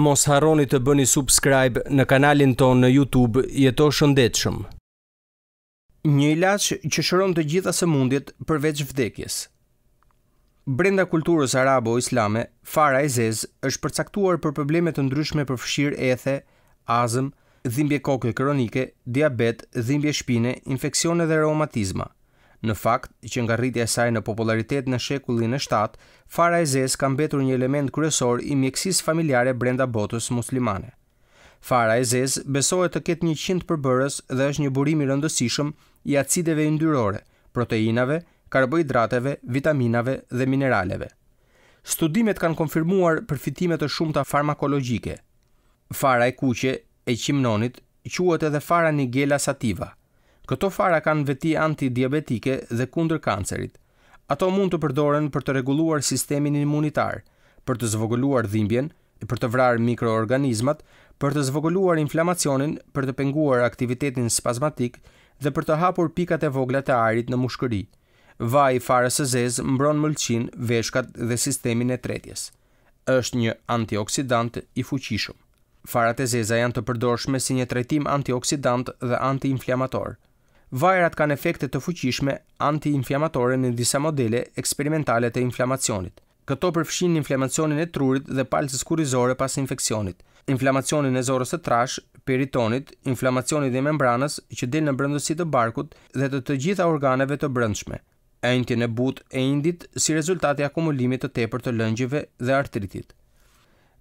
mos haroni të bëni subscribe në kanalin tonë në YouTube jeto shëndetshëm. Një ilaq që shëron të gjitha së përveç vdekjes. Brenda kulturës arabo-islame, fara e zez është përcaktuar për probleme të ndryshme për fshirë ethe, azëm, dhimbje koke kronike, diabet, dhimbje shpine, infekcione dhe reumatizma. Në fakt, që nga rritja e saj në popularitet në shekullin e 7, fara e zezë ka mbetur një element kryesor i mjekësis familjare brenda botës muslimane. Fara e zezë besohet të ketë një qindë përbërës dhe është një burimi rëndësishëm i acideve ndyrore, proteinave, karbohidrateve, vitaminave dhe mineraleve. Studimet kanë konfirmuar përfitimet të shumë të farmakologjike. Fara e kuqe e qimnonit quat edhe fara nigela sativa – Këto fara kanë veti antidiabetike dhe kundër kancerit. Ato mund të përdoren për të reguluar sistemin imunitar, për të zvogëluar dhimbjen, për të vrarë mikroorganizmat, për të zvogëluar inflamacionin, për të penguar aktivitetin spazmatik dhe për të hapur pikat e vogla të ajrit në mushkëri. Vaj i farës së zezë mbron mëlçin, veshkat dhe sistemin e tretjes. Është një antioksidant i fuqishëm. Farat e zeza janë të përdorshme si një trajtim antioksidant dhe antiinflamator vajrat kanë efekte të fuqishme antiinflamatore në disa modele eksperimentale të inflamacionit. Këto përfshin inflamacionin e trurit dhe palcës kurrizore pas infeksionit, inflamacionin e zorrës së trash, peritonit, inflamacionit e membranës që del në brendësi të barkut dhe të të gjitha organeve të brendshme, entjen e but e indit si rezultat i akumulimit të tepër të lëngjeve dhe artritit.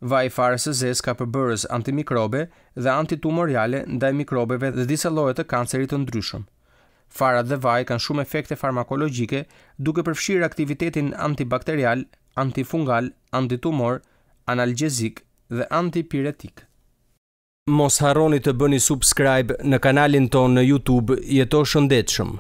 Vaj farës e zes ka përbërës antimikrobe dhe antitumoriale ndaj mikrobeve dhe disa lloje të kancerit të ndryshëm. Farat dhe vaj kanë shumë efekte farmakologjike duke përfshirë aktivitetin antibakterial, antifungal, antitumor, analgjezik dhe antipiretik. Mos harroni të bëni subscribe në kanalin tonë në YouTube, jeto shëndetshëm.